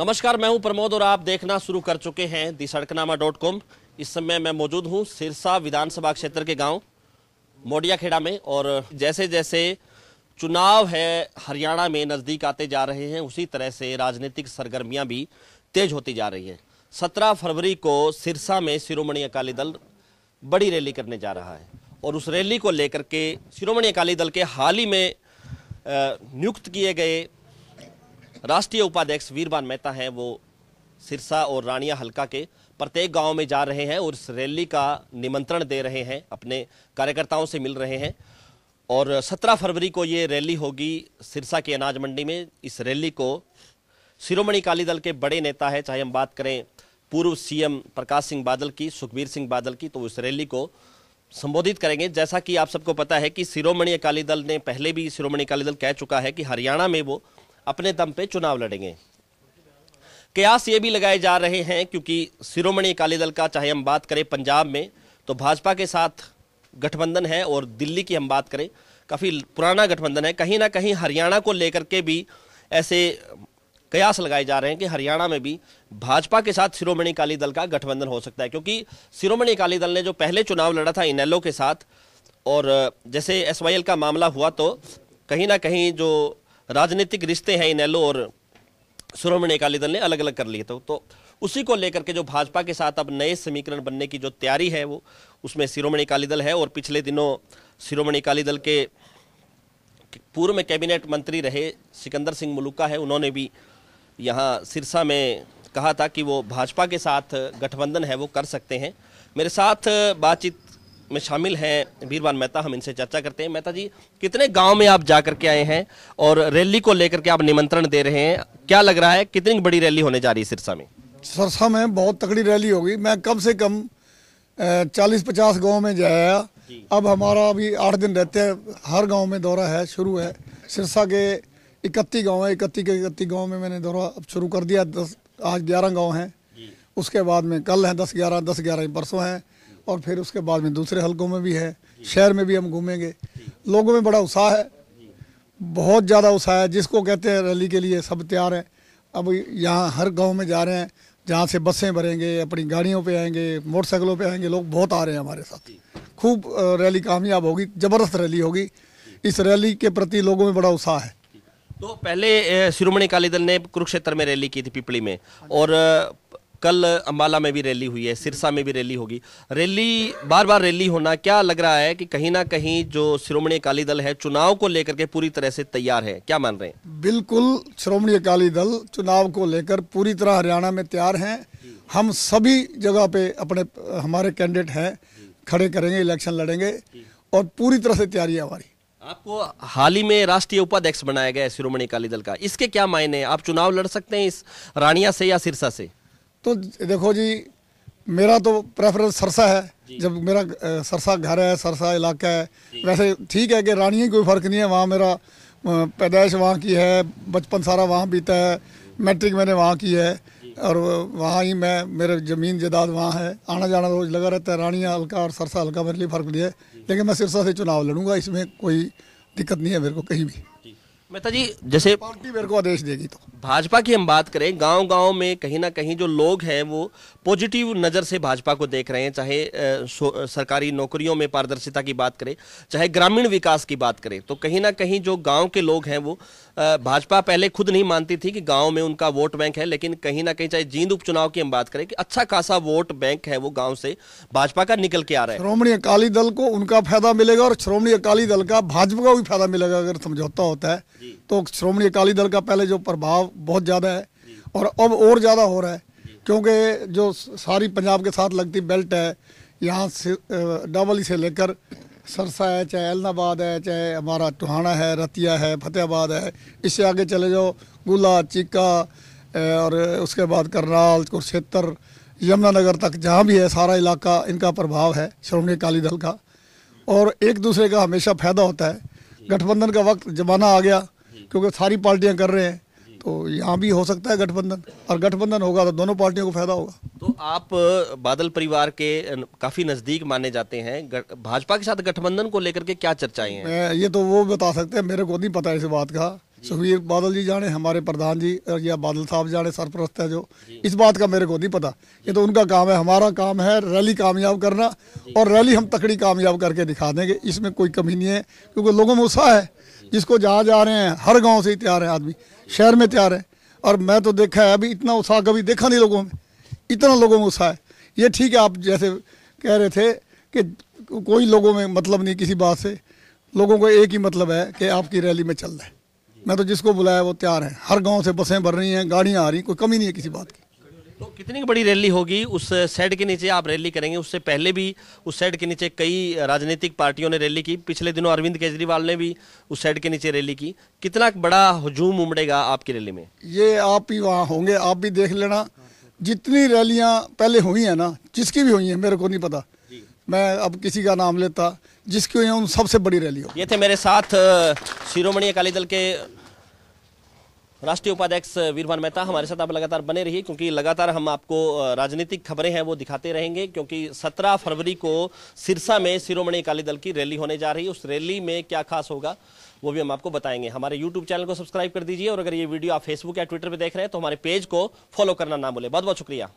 नमस्कार मैं हूं प्रमोद और आप देखना शुरू कर चुके हैं दी सड़कनामा डॉट कॉम इस समय मैं मौजूद हूं सिरसा विधानसभा क्षेत्र के गांव मोडियाखेड़ा में और जैसे जैसे चुनाव है हरियाणा में नज़दीक आते जा रहे हैं उसी तरह से राजनीतिक सरगर्मियां भी तेज होती जा रही हैं सत्रह फरवरी को सिरसा में शिरोमणि अकाली दल बड़ी रैली करने जा रहा है और उस रैली को लेकर के शिरोमणि अकाली दल के हाल ही में नियुक्त किए गए राष्ट्रीय उपाध्यक्ष वीरबान मेहता हैं वो सिरसा और रानिया हल्का के प्रत्येक गांव में जा रहे हैं और इस रैली का निमंत्रण दे रहे हैं अपने कार्यकर्ताओं से मिल रहे हैं और 17 फरवरी को ये रैली होगी सिरसा की अनाज मंडी में इस रैली को शिरोमणि अकाली दल के बड़े नेता है चाहे हम बात करें पूर्व सीएम प्रकाश सिंह बादल की सुखबीर सिंह बादल की तो इस रैली को संबोधित करेंगे जैसा कि आप सबको पता है कि शिरोमणि अकाली दल ने पहले भी शिरोमणि अकाली दल कह चुका है कि हरियाणा में वो अपने दम पे चुनाव लड़ेंगे कयास ये भी लगाए जा रहे हैं क्योंकि शिरोमणि अकाली दल का चाहे हम बात करें पंजाब में तो भाजपा के साथ गठबंधन है और दिल्ली की हम बात करें काफ़ी पुराना गठबंधन है कहीं ना कहीं हरियाणा को लेकर के भी ऐसे कयास लगाए जा रहे हैं कि हरियाणा में भी भाजपा के साथ शिरोमणि अकाली दल का गठबंधन हो सकता है क्योंकि शिरोमणि अकाली दल ने जो पहले चुनाव लड़ा था इनेलो के साथ और जैसे एस का मामला हुआ तो कहीं ना कहीं जो राजनीतिक रिश्ते हैं इनेलो और श्रोमणी अकाली दल ने अलग अलग कर लिए तो, तो उसी को लेकर के जो भाजपा के साथ अब नए समीकरण बनने की जो तैयारी है वो उसमें शिरोमणि अकाली दल है और पिछले दिनों शिरोमणि अकाली दल के पूर्व में कैबिनेट मंत्री रहे सिकंदर सिंह मुलुका है उन्होंने भी यहाँ सिरसा में कहा था कि वो भाजपा के साथ गठबंधन है वो कर सकते हैं मेरे साथ बातचीत में शामिल हैं वीरवान मेहता हम इनसे चर्चा करते हैं मेहता जी कितने गांव में आप जा करके आए हैं और रैली को लेकर के आप निमंत्रण दे रहे हैं क्या लग रहा है कितनी बड़ी रैली होने जा रही है सिरसा में सिरसा में बहुत तगड़ी रैली होगी मैं कम से कम चालीस पचास गाँव में जाया अब हमारा अभी आठ दिन रहते हैं हर गाँव में दौरा है शुरू है सिरसा के इकतीस गाँव है इकतीस के इकतीस गाँव में मैंने दौरा अब शुरू कर दिया दस आज ग्यारह गाँव हैं उसके बाद में कल हैं दस ग्यारह दस ग्यारह परसों हैं और फिर उसके बाद में दूसरे हलकों में भी है शहर में भी हम घूमेंगे लोगों में बड़ा उत्साह है बहुत ज़्यादा उत्साह है जिसको कहते हैं रैली के लिए सब तैयार हैं अब यहाँ हर गांव में जा रहे हैं जहाँ से बसें भरेंगे अपनी गाड़ियों पे आएंगे मोटरसाइकिलों पे आएंगे लोग बहुत आ रहे हैं हमारे साथ खूब रैली कामयाब होगी ज़बरदस्त रैली होगी इस रैली के प्रति लोगों में बड़ा उत्साह है तो पहले शिरोमणि अकाली दल ने कुरुक्षेत्र में रैली की थी पिपली में और कल अम्बाला में भी रैली हुई है सिरसा में भी रैली होगी रैली बार बार रैली होना क्या लग रहा है कि कहीं ना कहीं जो श्रोमणी अकाली दल है चुनाव को लेकर के पूरी तरह से तैयार है क्या मान रहे हैं बिल्कुल श्रोमणी अकाली दल चुनाव को लेकर पूरी तरह हरियाणा में तैयार हैं हम सभी जगह पे अपने हमारे कैंडिडेट हैं खड़े करेंगे इलेक्शन लड़ेंगे और पूरी तरह से तैयारी है हमारी आपको हाल ही में राष्ट्रीय उपाध्यक्ष बनाया गया है शिरोमणि अकाली दल का इसके क्या मायने आप चुनाव लड़ सकते हैं इस रानिया से या सिरसा से तो देखो जी मेरा तो प्रेफरेंस सरसा है जब मेरा सरसा घर है सरसा इलाका है वैसे ठीक है कि रानी कोई फ़र्क नहीं है वहाँ मेरा पैदाइश वहाँ की है बचपन सारा वहाँ बीता है मैट्रिक मैंने वहाँ की है और वहाँ ही मैं मेरे ज़मीन जदाद वहाँ है आना जाना रोज़ लगा रहता है रानिया हल्का और सरसा हल्का मेरे लिए फ़र्क नहीं है लेकिन मैं सिरसा से चुनाव लड़ूंगा इसमें कोई दिक्कत नहीं है मेरे को कहीं भी मेहता जी जैसे पार्टी मेरे को आदेश देगी तो भाजपा की हम बात करें गांव गांव में कहीं ना कहीं जो लोग हैं वो पॉजिटिव नज़र से भाजपा को देख रहे हैं चाहे सरकारी नौकरियों में पारदर्शिता की बात करें चाहे ग्रामीण विकास की बात करें तो कहीं ना कहीं जो गांव के लोग हैं वो भाजपा पहले खुद नहीं मानती थी कि गाँव में उनका वोट बैंक है लेकिन कहीं ना कहीं चाहे जींद उपचुनाव की हम बात करें कि अच्छा खासा वोट बैंक है वो गाँव से भाजपा का निकल के आ रहा है श्रोमणी अकाली दल को उनका फायदा मिलेगा और श्रोमणी अकाली दल का भाजपा का भी फायदा मिलेगा अगर समझौता होता है तो श्रोमणी अकाली दल का पहले जो प्रभाव बहुत ज़्यादा है और अब और ज़्यादा हो रहा है क्योंकि जो सारी पंजाब के साथ लगती बेल्ट है यहाँ से डावली से लेकर सरसा है चाहे एलनाबाद है चाहे हमारा टुहाना है रतिया है फतेहाबाद है इससे आगे चले जाओ गुला चिक्का और उसके बाद करनाल कुरुक्षेत्र यमुनानगर तक जहाँ भी है सारा इलाका इनका प्रभाव है श्रोमणी अकाली दल का और एक दूसरे का हमेशा फ़ायदा होता है गठबंधन का वक्त जमाना आ गया क्योंकि सारी पार्टियां कर रहे हैं तो यहाँ भी हो सकता है गठबंधन और गठबंधन होगा तो दोनों पार्टियों को फायदा होगा तो आप बादल परिवार के काफी नजदीक माने जाते हैं भाजपा के साथ गठबंधन को लेकर के क्या चर्चाएं हैं ये तो वो बता सकते हैं मेरे को नहीं पता इस बात का सुखबीर बादल जी जाने हमारे प्रधान जी या बादल साहब जाने सरप्रस्त है जो इस बात का मेरे को नहीं पता ये तो उनका काम है हमारा काम है रैली कामयाब करना और रैली हम तकड़ी कामयाब करके दिखा देंगे इसमें कोई कमी नहीं है क्योंकि लोगों में उत्साह है जिसको जहाँ जा रहे हैं हर गाँव से ही तैयार है आदमी शहर में तैयार है और मैं तो देखा है अभी इतना उत्साह कभी देखा नहीं लोगों में इतना लोगों में उत्साह है ये ठीक है आप जैसे कह रहे थे कि कोई लोगों में मतलब नहीं किसी बात से लोगों को एक ही मतलब है कि आपकी रैली में चल रहा है मैं तो जिसको बुलाया वो तैयार है हर गांव से बसें भर रही हैं गाड़ियां आ रही कोई कमी नहीं है किसी बात की तो कितनी बड़ी रैली होगी उस सेट के नीचे आप रैली करेंगे उससे पहले भी उस सेट के नीचे कई राजनीतिक पार्टियों ने रैली की पिछले दिनों अरविंद केजरीवाल ने भी उस सेट के नीचे रैली की कितना बड़ा हजूम उमड़ेगा आपकी रैली में ये आप ही वहाँ होंगे आप भी देख लेना जितनी रैलियाँ पहले हुई हैं ना जिसकी भी हुई हैं मेरे को नहीं पता मैं अब किसी का नाम लेता जिसकी हुई उन सबसे बड़ी रैली हो ये थे मेरे साथ शिरोमणि अकाली दल के राष्ट्रीय उपाध्यक्ष वीरभान मेहता हमारे साथ आप लगातार बने रहिए क्योंकि लगातार हम आपको राजनीतिक खबरें हैं वो दिखाते रहेंगे क्योंकि 17 फरवरी को सिरसा में शिरोमणि अकाली दल की रैली होने जा रही है उस रैली में क्या खास होगा वो भी हम आपको बताएंगे हमारे यूट्यूब चैनल को सब्सक्राइब कर दीजिए और अगर ये वीडियो आप फेसबुक या ट्विटर पर देख रहे हैं तो हमारे पेज को फॉलो करना ना भूलें बहुत बहुत शुक्रिया